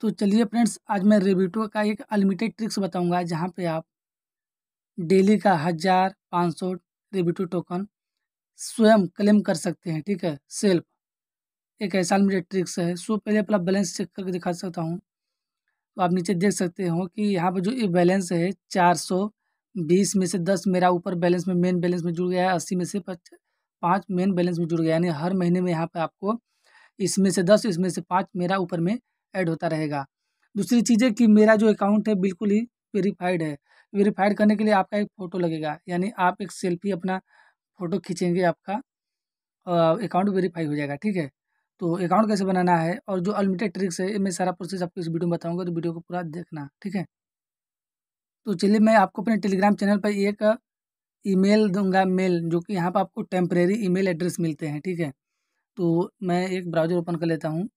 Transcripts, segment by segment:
तो चलिए फ्रेंड्स आज मैं रेबिटो का एक अनलिमिटेड ट्रिक्स बताऊंगा जहाँ पे आप डेली का हज़ार पाँच सौ रेबिटो टोकन स्वयं क्लेम कर सकते हैं ठीक है सेल्फ एक ऐसा अनलिमिटेड ट्रिक्स है सो पहले अपना बैलेंस चेक करके दिखा सकता हूँ तो आप नीचे देख सकते हो कि यहाँ पर जो ये बैलेंस है चार सौ बीस में से दस मेरा ऊपर बैलेंस में मेन बैलेंस में जुड़ गया है अस्सी में से पाँच मेन बैलेंस में जुड़ गया यानी हर महीने में यहाँ पर आपको इसमें से दस इसमें से पाँच मेरा ऊपर में ऐड होता रहेगा दूसरी चीज़ है कि मेरा जो अकाउंट है बिल्कुल ही वेरीफाइड है वेरीफाइड करने के लिए आपका एक फ़ोटो लगेगा यानी आप एक सेल्फी अपना फ़ोटो खींचेंगे आपका अकाउंट वेरीफाई हो जाएगा ठीक है तो अकाउंट कैसे बनाना है और जो अनलिमिटेड ट्रिक्स है मैं सारा प्रोसेस आपको इस वीडियो में बताऊँगा तो वीडियो को पूरा देखना ठीक है तो चलिए मैं आपको अपने टेलीग्राम चैनल पर एक ईमेल दूंगा मेल जो कि यहाँ पर आपको टेम्परेरी ईमेल एड्रेस मिलते हैं ठीक है तो मैं एक ब्राउजर ओपन कर लेता हूँ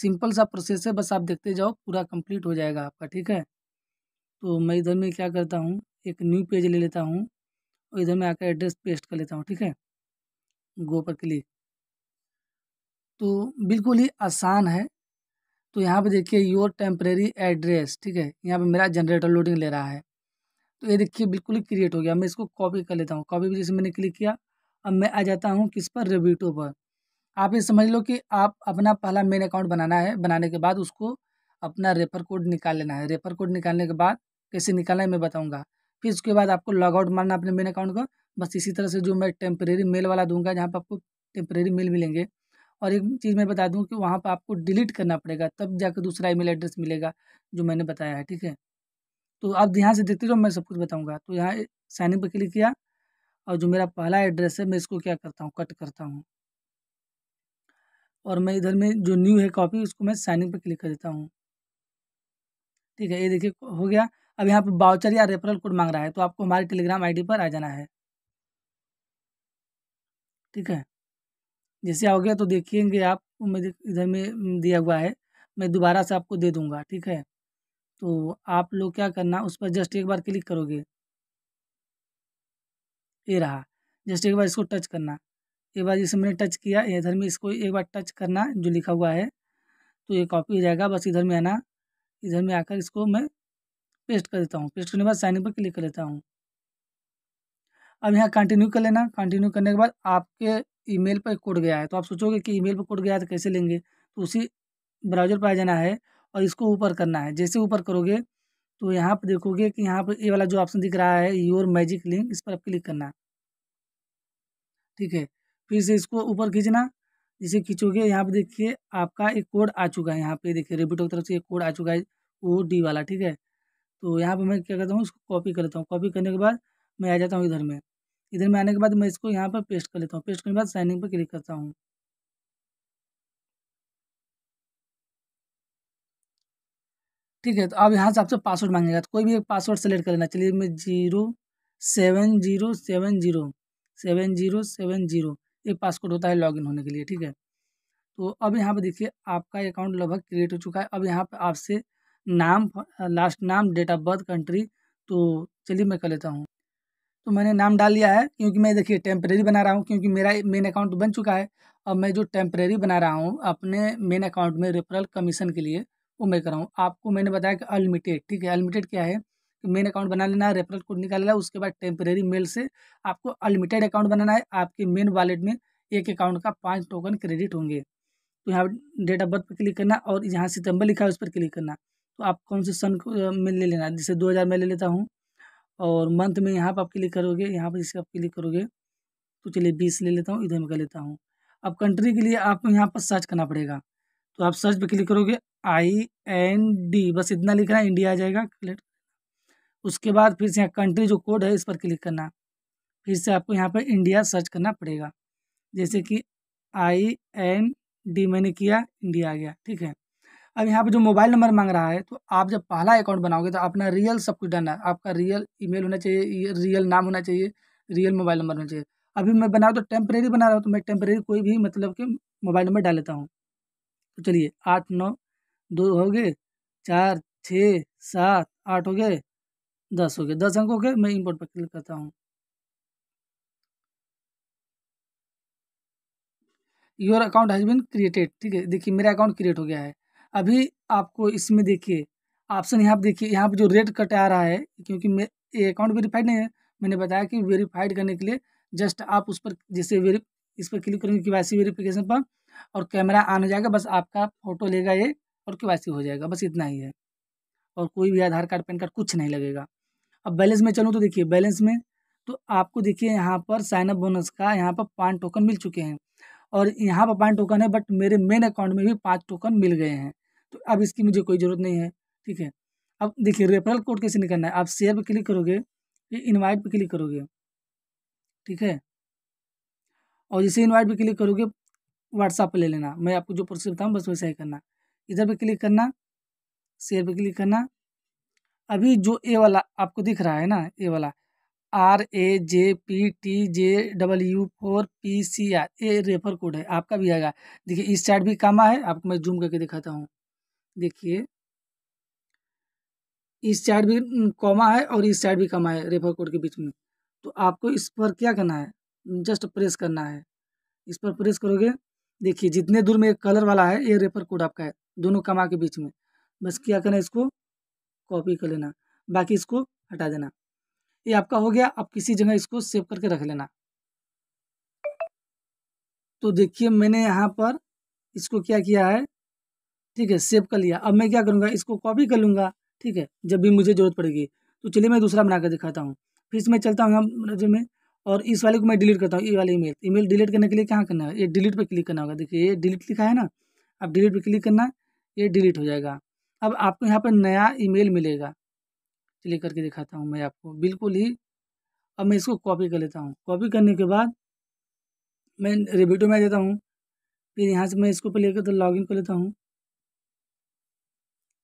सिंपल सा प्रोसेस है बस आप देखते जाओ पूरा कंप्लीट हो जाएगा आपका ठीक है तो मैं इधर में क्या करता हूँ एक न्यू पेज ले लेता हूँ और इधर में आकर एड्रेस पेस्ट कर लेता हूँ ठीक है गो पर क्लिक तो बिल्कुल ही आसान है तो यहाँ पे देखिए योर टेम्प्रेरी एड्रेस ठीक है यहाँ पे मेरा जनरेटर लोडिंग ले रहा है तो ये देखिए बिल्कुल ही क्रिएट हो गया मैं इसको कॉपी कर लेता हूँ कॉपी भी जैसे मैंने क्लिक किया अब मैं आ जाता हूँ किस पर रेबिटो पर आप ये समझ लो कि आप अपना पहला मेन अकाउंट बनाना है बनाने के बाद उसको अपना रेफर कोड निकाल लेना है रेफर कोड निकालने के बाद कैसे निकालना है मैं बताऊँगा फिर उसके बाद आपको लॉग आउट मारना अपने मेन अकाउंट का बस इसी तरह से जो मैं टेम्परेरी मेल वाला दूंगा जहाँ पर आपको टेम्परेरी मेल मिलेंगे और एक चीज़ मैं बता दूँ कि वहाँ पर आपको डिलीट करना पड़ेगा तब जाकर दूसरा ई एड्रेस मिलेगा जो मैंने बताया है ठीक है तो आप यहाँ से देखते रहो मैं सब कुछ बताऊँगा तो यहाँ साइनिंग पर क्लिक किया और जो मेरा पहला एड्रेस है मैं इसको क्या करता हूँ कट करता हूँ और मैं इधर में जो न्यू है कॉपी उसको मैं साइनिंग पर क्लिक कर देता हूँ ठीक है ये देखिए हो गया अब यहाँ पर बाउचर या रेफरल कोड मांग रहा है तो आपको हमारे टेलीग्राम आईडी पर आ जाना है ठीक है जैसे आओगे तो देखेंगे आप मैं इधर में दिया हुआ है मैं दोबारा से आपको दे दूंगा ठीक है तो आप लोग क्या करना उस पर जस्ट एक बार क्लिक करोगे ये रहा जस्ट एक बार इसको टच करना एक बार जैसे मैंने टच किया इधर में इसको एक बार टच करना जो लिखा हुआ है तो ये कॉपी हो जाएगा बस इधर में आना इधर में आकर इसको मैं पेस्ट कर देता हूँ पेस्ट करने के बाद साइन पर क्लिक कर लेता हूँ अब यहाँ कंटिन्यू कर लेना कंटिन्यू करने के बाद आपके ईमेल पर कोड गया है तो आप सोचोगे कि ईमेल पर कोड गया है तो कैसे लेंगे तो उसी ब्राउजर पर आ जाना है और इसको ऊपर करना है जैसे ऊपर करोगे तो यहाँ पर देखोगे कि यहाँ पर ये वाला जो ऑप्शन दिख रहा है योर मैजिक लिंक इस पर आप क्लिक करना ठीक है फिर से इसको ऊपर खींचना जिसे खींचोगे यहाँ पे देखिए आपका एक कोड आ चुका है यहाँ पे देखिए रेबिटो की तरफ से एक कोड आ चुका है वो डी वाला ठीक है तो यहाँ पे मैं क्या करता हूँ इसको कॉपी कर लेता हूँ कॉपी करने के बाद मैं आ जाता हूँ इधर में इधर में आने के बाद मैं इसको यहाँ पर पेस्ट कर लेता हूँ पेस्ट करने के बाद साइनिंग पर क्लिक करता हूँ ठीक है तो अब यहाँ से आपसे पासवर्ड मांगेगा तो कोई भी एक पासवर्ड सेलेक्ट कर लेना चलिए मैं zero seven zero seven zero seven zero seven zero ये पासकोड होता है लॉगिन होने के लिए ठीक है तो अब यहाँ पर देखिए आपका अकाउंट लगभग क्रिएट हो चुका है अब यहाँ पर आपसे नाम लास्ट नाम डेट ऑफ बर्थ कंट्री तो चलिए मैं कर लेता हूँ तो मैंने नाम डाल लिया है क्योंकि मैं देखिए टेम्परेरी बना रहा हूँ क्योंकि मेरा मेन अकाउंट बन चुका है अब मैं जो टेम्परेरी बना रहा हूँ अपने मेन अकाउंट में रेफरल कमीशन के लिए वो मैं कर रहा हूँ आपको मैंने बताया कि अनलिमिटेड ठीक है अनलिमिटेड क्या है मेन अकाउंट बना लेना है रेफरल कोड निकाल लेना उसके बाद टेम्परेरी मेल से आपको अनलिमिटेड अकाउंट बनाना है आपके मेन वॉलेट में एक अकाउंट का पाँच टोकन क्रेडिट होंगे तो यहाँ डेट ऑफ बर्थ पर क्लिक करना और यहाँ सितंबर लिखा है उस पर क्लिक करना तो आप कौन से सन में ले लेना जैसे दो हज़ार में ले लेता हूँ और मंथ में यहाँ पर आप क्लिक करोगे यहाँ पर जैसे आप क्लिक करोगे तो चलिए बीस ले लेता हूँ इधर में कर लेता हूँ अब कंट्री के लिए आपको यहाँ पर सर्च करना पड़ेगा तो आप सर्च पर क्लिक करोगे आई एन डी बस इतना लिखना है इंडिया आ जाएगा उसके बाद फिर से यहाँ कंट्री जो कोड है इस पर क्लिक करना फिर से आपको यहाँ पर इंडिया सर्च करना पड़ेगा जैसे कि आई एन डी मैंने किया इंडिया आ गया ठीक है अब यहाँ पर जो मोबाइल नंबर मांग रहा है तो आप जब पहला अकाउंट बनाओगे तो अपना रियल सब कुछ डालना है आपका रियल ईमेल होना चाहिए रियल नाम होना चाहिए रियल मोबाइल नंबर होना चाहिए अभी मैं बना तो टेम्परेरी बना रहा हूँ तो मैं टेम्परेरी कोई भी मतलब कि मोबाइल नंबर डाल लेता हूँ तो चलिए आठ नौ दो हो गए चार छः सात आठ हो गए दस हो गया दस अंक हो गए मैं इम्पोर्ट पर क्लिक करता हूँ your account has been created ठीक है देखिए मेरा अकाउंट क्रिएट हो गया है अभी आपको इसमें देखिए ऑप्शन यहाँ पर देखिए यहाँ पर जो रेट कट आ रहा है क्योंकि मैं ये अकाउंट वेरीफाइड नहीं है मैंने बताया कि वेरीफाइड करने के लिए जस्ट आप उस पर जैसे इस पर क्लिक करेंगे के वेरीफिकेशन पर और कैमरा आने जाएगा बस आपका फ़ोटो लेगा ये और के हो जाएगा बस इतना ही है और कोई भी आधार कार्ड पैन कार्ड कुछ नहीं लगेगा अब बैलेंस में चलूँ तो देखिए बैलेंस में तो आपको देखिए यहाँ पर साइनअप बोनस का यहाँ पर पाँच टोकन मिल चुके हैं और यहाँ पर पाँच टोकन है बट मेरे मेन अकाउंट में भी पाँच टोकन मिल गए हैं तो अब इसकी मुझे कोई ज़रूरत नहीं है ठीक है अब देखिए रेफरल कोड कैसे निकलना है आप शेयर पर क्लिक करोगे इन्वाइट पर क्लिक करोगे ठीक है और जैसे इन्वाइट पर क्लिक करोगे व्हाट्सअप पर ले लेना मैं आपको जो प्रोसेस बताऊँ बस वैसा ही करना इधर पर क्लिक करना शेयर पर क्लिक करना अभी जो ए वाला आपको दिख रहा है ना ए वाला R A J P T J double U four P C R A refer code है आपका भी आएगा देखिए इस साइड भी कामा है आपको मैं जूम करके दिखाता हूँ देखिए इस साइड भी कॉमा है और इस साइड भी कमा है रेफर कोड के बीच में तो आपको इस पर क्या करना है जस्ट प्रेस करना है इस पर प्रेस करोगे देखिए जितने दूर में कलर वाला है ये रेफर कोड आपका है दोनों कमा के बीच में बस क्या करना है इसको कॉपी कर लेना बाकी इसको हटा देना ये आपका हो गया आप किसी जगह इसको सेव करके रख लेना तो देखिए मैंने यहाँ पर इसको क्या किया है ठीक है सेव कर लिया अब मैं क्या करूँगा इसको कॉपी कर लूँगा ठीक है जब भी मुझे ज़रूरत पड़ेगी तो चलिए मैं दूसरा बना दिखाता हूँ फिर मैं चलता हूँ यहाँ में और इस वाले को मैं डिलीट करता हूँ ये वाले ईमेल ईमेल डिलीट करने के लिए क्या करना है ये डिलीट पर क्लिक करना होगा देखिए ये डिलीट लिखा है ना अब डिलीट पर क्लिक करना ये डिलीट हो जाएगा अब आपको यहाँ पर नया ईमेल मिलेगा चलिए करके दिखाता हूँ मैं आपको बिल्कुल ही अब मैं इसको कॉपी कर लेता हूँ कॉपी करने के बाद मैं रिव्यूटो में आ जाता हूँ फिर यहाँ से मैं इसको ऊपर लेकर तो लॉगिन कर लेता हूँ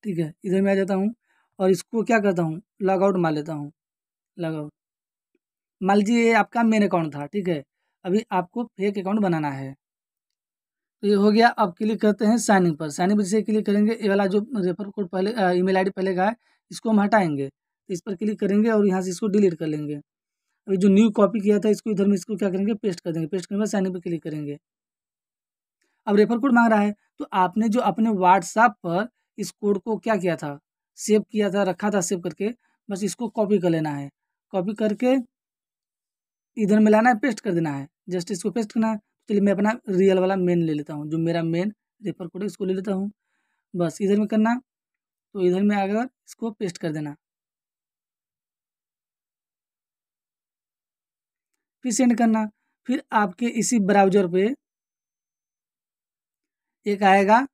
ठीक है इधर मैं आ जाता हूँ और इसको क्या करता हूँ लॉगआउट मार लेता हूँ लॉग आउट मान लीजिए आपका मेन अकाउंट था ठीक है अभी आपको फेक अकाउंट बनाना है तो ये हो गया अब क्लिक करते हैं साइनिंग पर साइनिंग पर जैसे क्लिक करेंगे ये वाला जो रेफर कोड पहले ईमेल आईडी पहले का है इसको हम हटाएंगे तो इस पर क्लिक करेंगे और यहाँ से इसको डिलीट कर लेंगे अभी जो न्यू कॉपी किया था इसको इधर में इसको क्या करेंगे पेस्ट कर देंगे पेस्ट करने के बाद पर क्लिक करेंगे अब रेफर कोड मांग रहा है तो आपने जो अपने व्हाट्सएप पर इस कोड को क्या किया था सेव किया था रखा था सेव करके बस इसको कॉपी कर लेना है कॉपी करके इधर में लाना है पेस्ट कर देना है जस्ट इसको पेस्ट करना है चलिए मैं अपना रियल वाला मेन ले लेता हूँ जो मेरा मेन रेफर कोड है इसको ले लेता हूँ बस इधर में करना तो इधर में आकर इसको पेस्ट कर देना फिर सेंड करना फिर आपके इसी ब्राउजर पे एक आएगा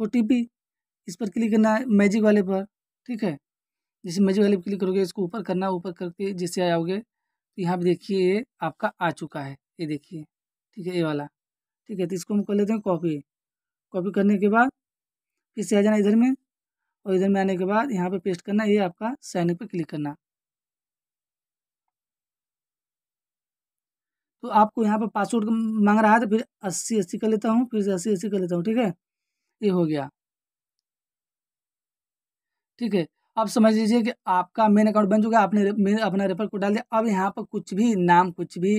ओ इस पर क्लिक करना है मैजिक वाले पर ठीक है जैसे मैजिक वाले पर क्लिक करोगे इसको ऊपर करना ऊपर करके जैसे आओगे तो यहाँ पर देखिए आपका आ चुका है ये देखिए ठीक है ये वाला ठीक है तो इसको हम कर लेते हैं कॉपी कॉपी करने के बाद फिर से आ जाना इधर में और इधर में आने के बाद यहाँ पे पेस्ट करना ये आपका साइन पे क्लिक करना तो आपको यहाँ पर पासवर्ड मांग रहा है तो फिर अस्सी अस्सी कर लेता हूँ फिर से अस्सी अस्सी कर लेता हूँ ठीक है ये हो गया ठीक है अब समझ लीजिए कि आपका मेन अकाउंट बन चुका है आपने अपना रेफर कोड डाल दिया अब यहाँ पर कुछ भी नाम कुछ भी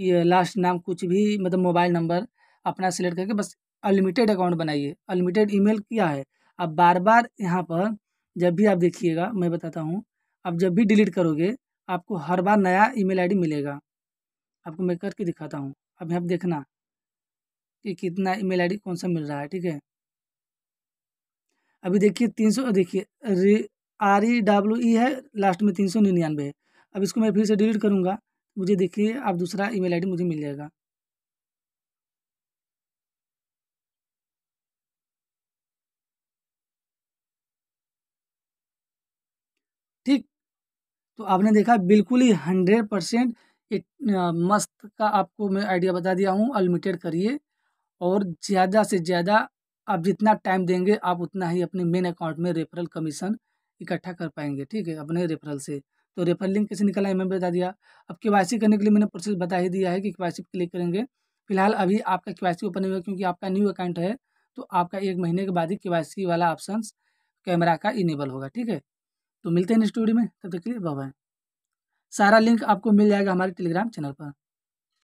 ये लास्ट नाम कुछ भी मतलब मोबाइल नंबर अपना सेलेक्ट करके बस अनलिमिटेड अकाउंट बनाइए अनलिमिटेड ईमेल क्या है अब बार बार यहाँ पर जब भी आप देखिएगा मैं बताता हूँ आप जब भी डिलीट करोगे आपको हर बार नया ईमेल आईडी मिलेगा आपको मैं करके दिखाता हूँ अब यहाँ देखना कि कितना ईमेल आईडी कौन सा मिल रहा है ठीक है अभी देखिए तीन सौ देखिए आर ई डब्ल्यू ई है लास्ट में तीन सौ निन्यानवे है अब इसको मैं फिर से डिलीट करूँगा मुझे देखिए आप दूसरा ईमेल आईडी मुझे मिल जाएगा ठीक तो आपने देखा बिल्कुल ही हंड्रेड परसेंट मस्त का आपको मैं आइडिया बता दिया हूँ अनलिमिटेड करिए और ज़्यादा से ज़्यादा आप जितना टाइम देंगे आप उतना ही अपने मेन अकाउंट में रेफरल कमीशन इकट्ठा कर पाएंगे ठीक है अपने रेफरल से तो रेफर लिंक कैसे निकला है मैं बता दिया अब के करने के लिए मैंने प्रोसेस बता ही दिया है कि के क्लिक करेंगे फिलहाल अभी आपका के ओपन हुआ क्योंकि आपका न्यू अकाउंट है तो आपका एक महीने के बाद ही के वाला ऑप्शन कैमरा का इनेबल होगा ठीक है तो मिलते हैं नेक्स्ट वीडियो में तब तक के लिए बाय सारा लिंक आपको मिल जाएगा हमारे टेलीग्राम चैनल पर